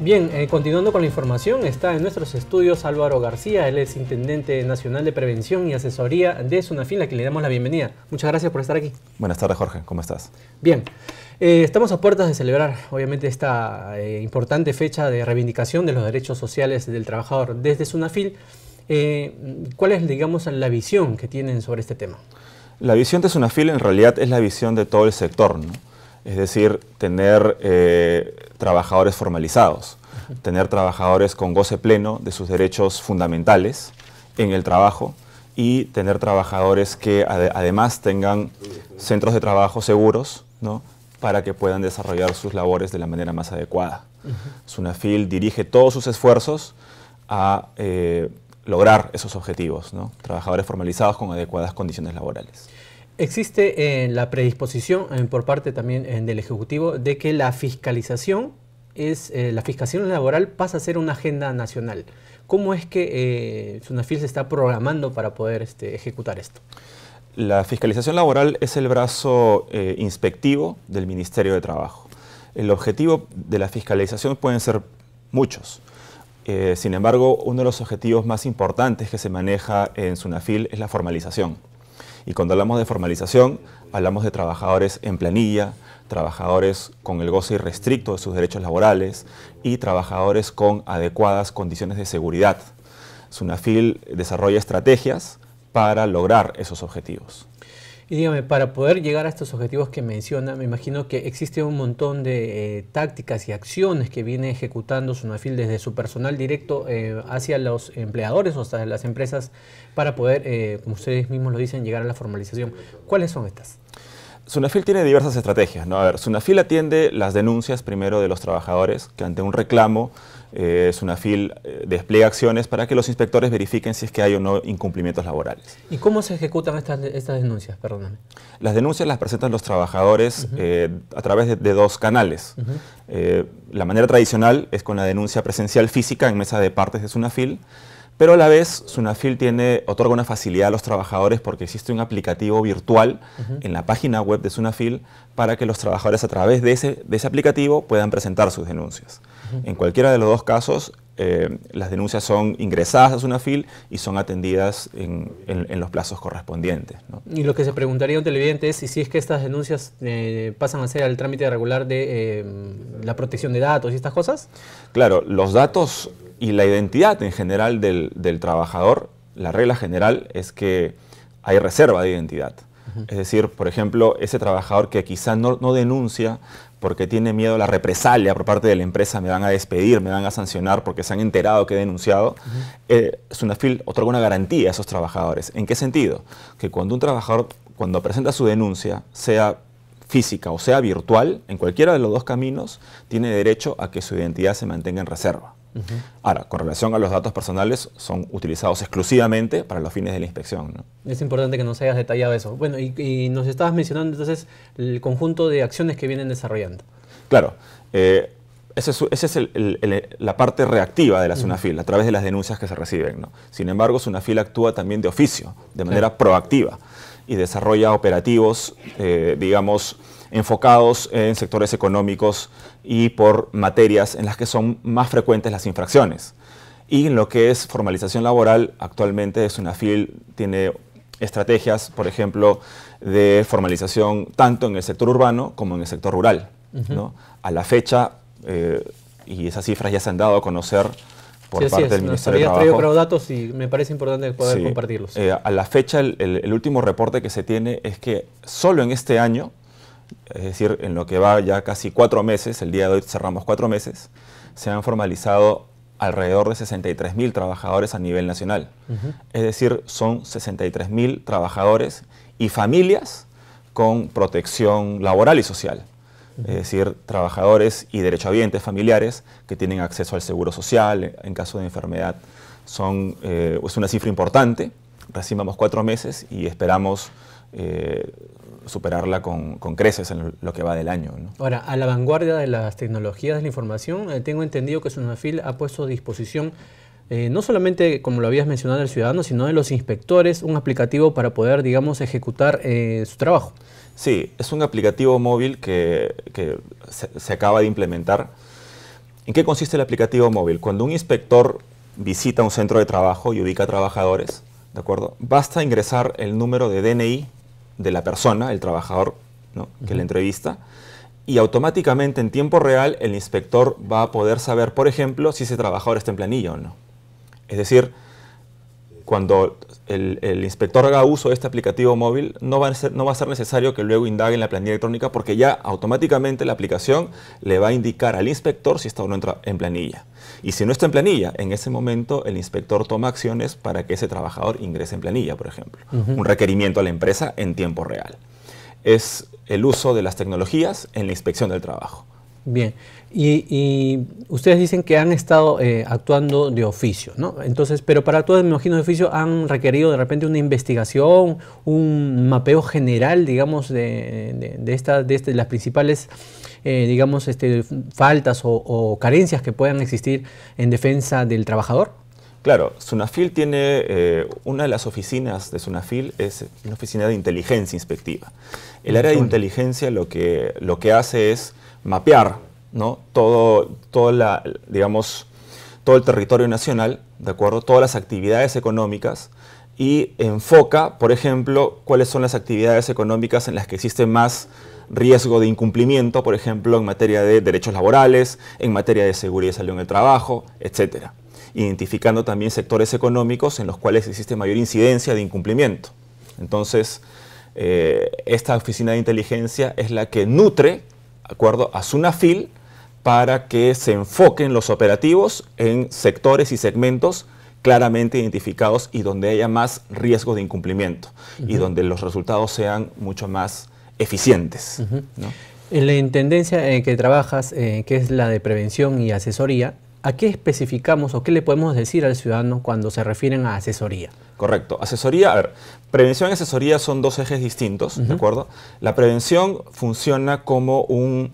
Bien, eh, continuando con la información, está en nuestros estudios Álvaro García, él es Intendente Nacional de Prevención y Asesoría de Sunafil, a quien le damos la bienvenida. Muchas gracias por estar aquí. Buenas tardes, Jorge, ¿cómo estás? Bien, eh, estamos a puertas de celebrar, obviamente, esta eh, importante fecha de reivindicación de los derechos sociales del trabajador desde Sunafil. ¿Cuál es, digamos, la visión que tienen sobre este tema? La visión de Sunafil en realidad es la visión de todo el sector, ¿no? es decir, tener eh, trabajadores formalizados, tener trabajadores con goce pleno de sus derechos fundamentales en el trabajo y tener trabajadores que además tengan centros de trabajo seguros para que puedan desarrollar sus labores de la manera más adecuada. Sunafil dirige todos sus esfuerzos a eh, lograr esos objetivos, trabajadores formalizados con adecuadas condiciones laborales. Existe la predisposición por parte también del Ejecutivo de que la fiscalización es eh, la fiscalización laboral pasa a ser una agenda nacional. ¿Cómo es que eh, Sunafil se está programando para poder este, ejecutar esto? La fiscalización laboral es el brazo eh, inspectivo del Ministerio de Trabajo. El objetivo de la fiscalización pueden ser muchos. sin embargo, uno de los objetivos más importantes que se maneja en Sunafil es la formalización y cuando hablamos de formalización, hablamos de trabajadores en planilla, trabajadores con el goce irrestricto de sus derechos laborales y trabajadores con adecuadas condiciones de seguridad. SUNAFIL desarrolla estrategias para lograr esos objetivos. Y dígame, para poder llegar a estos objetivos que menciona, me imagino que existe un montón de eh, tácticas y acciones que viene ejecutando Sunafil desde su personal directo eh, hacia los empleadores o hasta las empresas para poder, eh, como ustedes mismos lo dicen, llegar a la formalización. ¿Cuáles son estas? Sunafil tiene diversas estrategias. ¿no? A ver, Sunafil atiende las denuncias primero de los trabajadores que ante un reclamo eh, Sunafil eh, despliega acciones para que los inspectores verifiquen si es que hay o no incumplimientos laborales. ¿Y cómo se ejecutan estas, denuncias? Las denuncias las presentan los trabajadores eh, a través de, dos canales. Eh, la manera tradicional es con la denuncia presencial física en mesa de partes de Sunafil. Pero a la vez, Sunafil otorga una facilidad a los trabajadores porque existe un aplicativo virtual en la página web de Sunafil para que los trabajadores a través de ese, ese aplicativo puedan presentar sus denuncias. En cualquiera de los dos casos, eh, las denuncias son ingresadas a Sunafil y son atendidas en, los plazos correspondientes. Y lo que se preguntaría un televidente es si es que estas denuncias eh, pasan a ser el trámite regular de eh, la protección de datos y estas cosas. Claro, los datos y la identidad en general del, trabajador, la regla general es que hay reserva de identidad. Es decir, por ejemplo, ese trabajador que quizás no, denuncia porque tiene miedo a la represalia por parte de la empresa, me van a despedir, me van a sancionar porque se han enterado que he denunciado, es eh, una garantía a esos trabajadores. ¿En qué sentido? Que cuando un trabajador, cuando presenta su denuncia, sea física o sea virtual, en cualquiera de los dos caminos, tiene derecho a que su identidad se mantenga en reserva. Ahora, con relación a los datos personales, son utilizados exclusivamente para los fines de la inspección. Es importante que nos hayas detallado eso. Bueno, y, nos estabas mencionando entonces el conjunto de acciones que vienen desarrollando. Claro. Eh, esa es, la parte reactiva de la SUNAFIL, a través de las denuncias que se reciben. ¿no? Sin embargo, SUNAFIL actúa también de oficio, de manera proactiva, y desarrolla operativos, eh, digamos, enfocados en sectores económicos y por materias en las que son más frecuentes las infracciones. Y en lo que es formalización laboral, actualmente es una fil tiene estrategias, por ejemplo, de formalización tanto en el sector urbano como en el sector rural. ¿no? A la fecha, eh, y esas cifras ya se han dado a conocer por parte del Ministerio de Trabajo. traído datos y me parece importante poder compartirlos. Eh, a la fecha, el, último reporte que se tiene es que solo en este año es decir, en lo que va ya casi cuatro meses, el día de hoy cerramos cuatro meses, se han formalizado alrededor de 63.000 trabajadores a nivel nacional. Es decir, son 63.000 trabajadores y familias con protección laboral y social. Es decir, trabajadores y derechohabientes familiares que tienen acceso al seguro social en caso de enfermedad. Son, eh, es una cifra importante. Recibamos cuatro meses y esperamos eh, superarla con, creces en lo que va del año. Ahora, a la vanguardia de las tecnologías de la información, eh, tengo entendido que Sunafil ha puesto a disposición eh, no solamente, como lo habías mencionado, del ciudadano, sino de los inspectores, un aplicativo para poder, digamos, ejecutar su trabajo. Sí, es un aplicativo móvil que, se, acaba de implementar. ¿En qué consiste el aplicativo móvil? Cuando un inspector visita un centro de trabajo y ubica trabajadores, ¿de acuerdo? Basta ingresar el número de DNI de la persona, el trabajador que le entrevista, y automáticamente en tiempo real el inspector va a poder saber, por ejemplo, si ese trabajador está en planilla o no. Es decir, cuando el, inspector haga uso de este aplicativo móvil, no va, a ser, necesario que luego indague en la planilla electrónica porque ya automáticamente la aplicación le va a indicar al inspector si está o no entra en planilla. Y si no está en planilla, en ese momento el inspector toma acciones para que ese trabajador ingrese en planilla, por ejemplo. Un requerimiento a la empresa en tiempo real. Es el uso de las tecnologías en la inspección del trabajo. Bien, y, ustedes dicen que han estado eh, actuando de oficio, ¿no? Entonces, pero para actuar, me imagino, de oficio han requerido de repente una investigación, un mapeo general, digamos, de, de, de, este, las principales, eh, digamos, este, faltas o carencias que puedan existir en defensa del trabajador. Claro, Sunafil tiene, eh, una de las oficinas de Sunafil es una oficina de inteligencia inspectiva. El área de inteligencia lo que, hace es mapear todo, el territorio nacional, ¿de acuerdo? Todas las actividades económicas y enfoca, por ejemplo, cuáles son las actividades económicas en las que existe más riesgo de incumplimiento, por ejemplo, en materia de derechos laborales, en materia de seguridad y salud en el trabajo, etcétera identificando también sectores económicos en los cuales existe mayor incidencia de incumplimiento. Entonces, eh, esta oficina de inteligencia es la que nutre, acuerdo, a SUNAFIL para que se enfoquen los operativos en sectores y segmentos claramente identificados y donde haya más riesgo de incumplimiento y donde los resultados sean mucho más eficientes. En la intendencia en que trabajas, eh, que es la de prevención y asesoría, ¿A qué especificamos o qué le podemos decir al ciudadano cuando se refieren a asesoría? Correcto. Asesoría, a ver, prevención y asesoría son dos ejes distintos, ¿de acuerdo? La prevención funciona como un,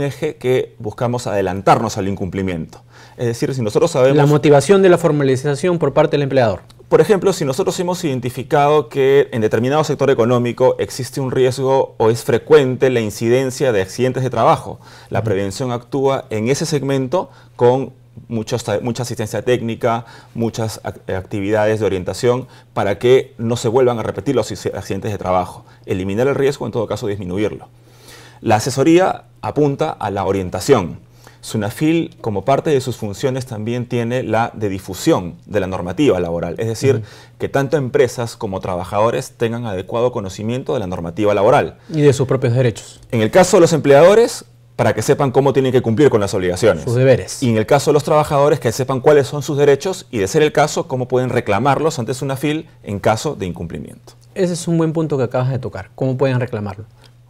eje que buscamos adelantarnos al incumplimiento. Es decir, si nosotros sabemos... La motivación de la formalización por parte del empleador. Por ejemplo, si nosotros hemos identificado que en determinado sector económico existe un riesgo o es frecuente la incidencia de accidentes de trabajo, la prevención actúa en ese segmento con mucha, asistencia técnica, muchas eh, actividades de orientación para que no se vuelvan a repetir los accidentes de trabajo. Eliminar el riesgo, en todo caso disminuirlo. La asesoría apunta a la orientación. SUNAFIL, como parte de sus funciones, también tiene la de difusión de la normativa laboral, es decir, que tanto empresas como trabajadores tengan adecuado conocimiento de la normativa laboral. Y de sus propios derechos. En el caso de los empleadores, para que sepan cómo tienen que cumplir con las obligaciones. Sus deberes. Y en el caso de los trabajadores, que sepan cuáles son sus derechos y, de ser el caso, cómo pueden reclamarlos ante una FIL en caso de incumplimiento. Ese es un buen punto que acabas de tocar, cómo pueden reclamarlo.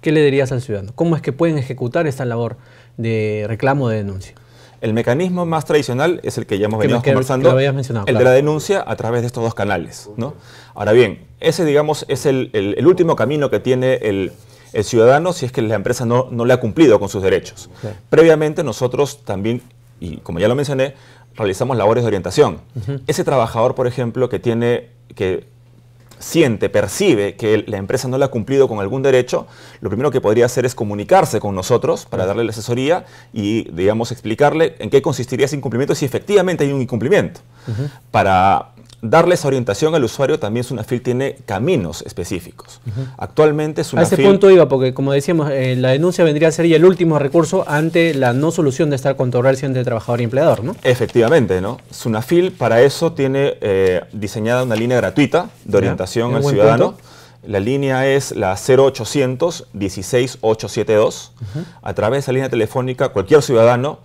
¿Qué le dirías al ciudadano? ¿Cómo es que pueden ejecutar esta labor de reclamo de denuncia? El mecanismo más tradicional es el que ya hemos venido conversando, el de la denuncia a través de estos dos canales. ¿no? Ahora bien, ese digamos es el último camino que tiene el, el ciudadano si es que la empresa no, no le ha cumplido con sus derechos. Previamente nosotros también, y como ya lo mencioné, realizamos labores de orientación. Ese trabajador, por ejemplo, que tiene, que siente, percibe que la empresa no le ha cumplido con algún derecho, lo primero que podría hacer es comunicarse con nosotros para darle la asesoría y, digamos, explicarle en qué consistiría ese incumplimiento si efectivamente hay un incumplimiento. Para darles orientación al usuario también Sunafil tiene caminos específicos. Actualmente Sunafil... A ese punto iba, porque como decíamos, eh, la denuncia vendría a ser ya el último recurso ante la no solución de estar controversia entre trabajador y empleador, ¿no? Efectivamente, ¿no? Sunafil para eso tiene eh, diseñada una línea gratuita de orientación al ciudadano. La línea es la 0800 16872. A través de esa línea telefónica, cualquier ciudadano,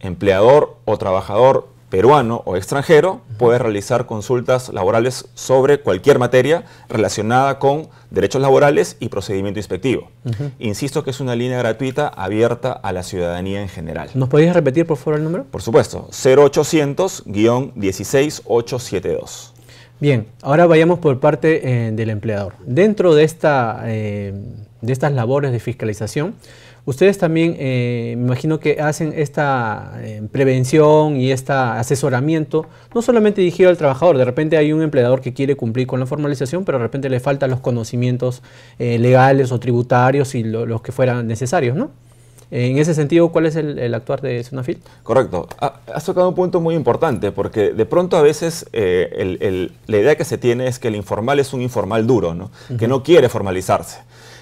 empleador o trabajador peruano o extranjero puede realizar consultas laborales sobre cualquier materia relacionada con derechos laborales y procedimiento inspectivo. Insisto que es una línea gratuita abierta a la ciudadanía en general. ¿Nos podéis repetir por favor el número? Por supuesto, 0800-16872. Bien, ahora vayamos por parte eh, del empleador. Dentro de esta... Eh, de estas labores de fiscalización, ustedes también eh, me imagino que hacen esta eh, prevención y este asesoramiento, no solamente dirigido al trabajador, de repente hay un empleador que quiere cumplir con la formalización, pero de repente le faltan los conocimientos eh, legales o tributarios y los que fueran necesarios, ¿no? En ese sentido, ¿cuál es el, actuar de Sunafil? Correcto. Ha, ah, has tocado un punto muy importante, porque de pronto a veces la idea que se tiene es que el informal es un informal duro, que no quiere formalizarse.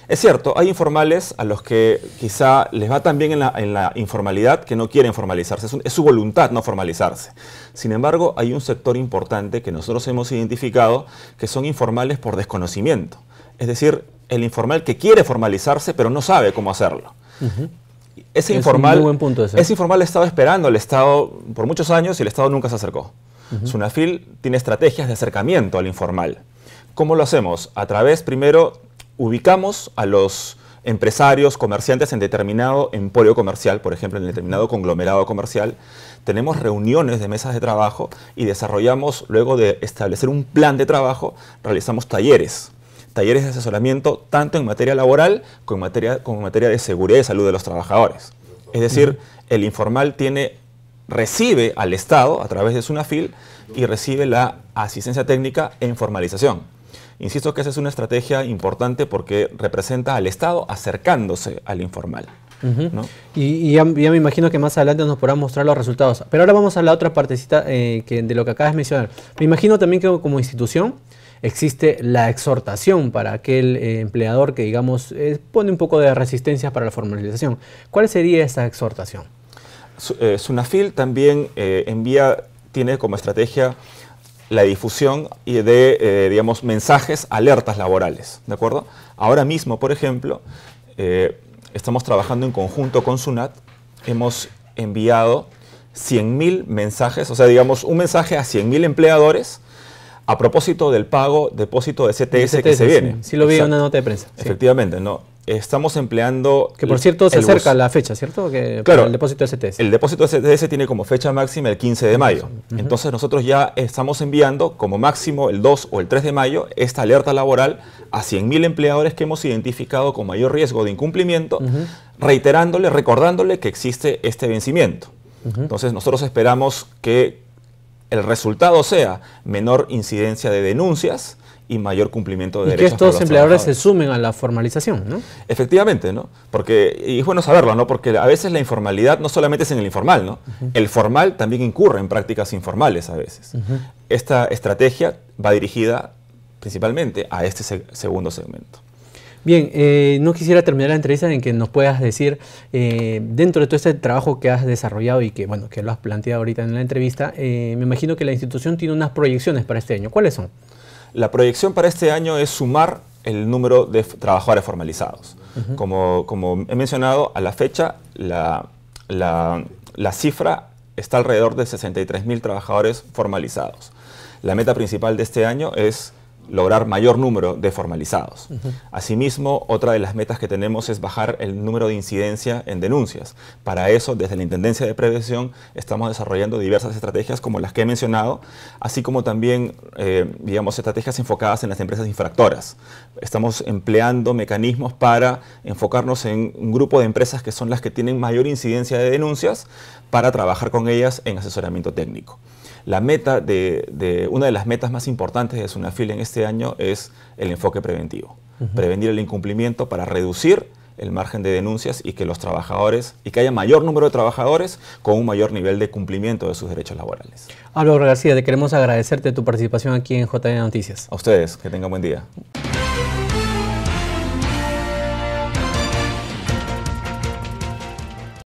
Es cierto, hay informales a los que quizá les va tan bien en la, informalidad que no quieren formalizarse, es, su voluntad no formalizarse. Sin embargo, hay un sector importante que nosotros hemos identificado que son informales por desconocimiento, es decir, el informal que quiere formalizarse pero no sabe cómo hacerlo. Ese informal, informal ha estado esperando al Estado por muchos años y el Estado nunca se acercó. Sunafil tiene estrategias de acercamiento al informal. ¿Cómo lo hacemos? A través, primero, ubicamos a los empresarios, comerciantes en determinado emporio comercial, por ejemplo, en determinado conglomerado comercial, tenemos reuniones de mesas de trabajo y desarrollamos, luego de establecer un plan de trabajo, realizamos talleres. Talleres de asesoramiento tanto en materia laboral como en materia, de seguridad y salud de los trabajadores. Es decir, el informal tiene, recibe al Estado a través de su SUNAFIL y recibe la asistencia técnica en formalización. Insisto que esa es una estrategia importante porque representa al Estado acercándose al informal. Y, ya, me imagino que más adelante nos podrán mostrar los resultados. Pero ahora vamos a la otra partecita eh, de lo que acabas de mencionar. Me imagino también que como institución existe la exhortación para aquel eh, empleador que, digamos, eh, pone un poco de resistencia para la formalización. ¿Cuál sería esa exhortación? Sunafil también envía, tiene como estrategia la difusión de, eh, digamos, mensajes, alertas laborales, ¿de acuerdo? Ahora mismo, por ejemplo, eh, estamos trabajando en conjunto con SUNAT, hemos enviado 100.000 mensajes, o sea, digamos, un mensaje a 100.000 empleadores a propósito del pago depósito de CTS, que se viene. Sí, lo vi en una nota de prensa. Efectivamente, ¿no? estamos empleando... Que por cierto se acerca la fecha, ¿cierto? claro. El depósito STS. El depósito STS tiene como fecha máxima el 15 de mayo. Entonces nosotros ya estamos enviando como máximo el 2 o el 3 de mayo esta alerta laboral a 100.000 empleadores que hemos identificado con mayor riesgo de incumplimiento, reiterándole, recordándole que existe este vencimiento. Entonces nosotros esperamos que el resultado sea menor incidencia de denuncias, y mayor cumplimiento de derechos. Y que estos empleadores se sumen a la formalización, ¿no? Efectivamente, ¿no? Porque, y es bueno saberlo, ¿no? Porque a veces la informalidad no solamente es en el informal, ¿no? El formal también incurre en prácticas informales a veces. Esta estrategia va dirigida principalmente a este segundo segmento. Bien, eh, no quisiera terminar la entrevista en que nos puedas decir, eh, dentro de todo este trabajo que has desarrollado y que, bueno, que lo has planteado ahorita en la entrevista, eh, me imagino que la institución tiene unas proyecciones para este año. ¿Cuáles son? La proyección para este año es sumar el número de trabajadores formalizados. como, he mencionado, a la fecha la, la, la cifra está alrededor de 63.000 trabajadores formalizados. La meta principal de este año es lograr mayor número de formalizados. Asimismo, otra de las metas que tenemos es bajar el número de incidencia en denuncias. Para eso, desde la Intendencia de Prevención estamos desarrollando diversas estrategias como las que he mencionado, así como también, eh, digamos, estrategias enfocadas en las empresas infractoras. Estamos empleando mecanismos para enfocarnos en un grupo de empresas que son las que tienen mayor incidencia de denuncias para trabajar con ellas en asesoramiento técnico. La meta de, una de las metas más importantes de Sunafil en este este año es el enfoque preventivo. Prevenir el incumplimiento para reducir el margen de denuncias y que los trabajadores y que haya mayor número de trabajadores con un mayor nivel de cumplimiento de sus derechos laborales. Álvaro García, te queremos agradecerte tu participación aquí en JN Noticias. A ustedes, que tengan buen día.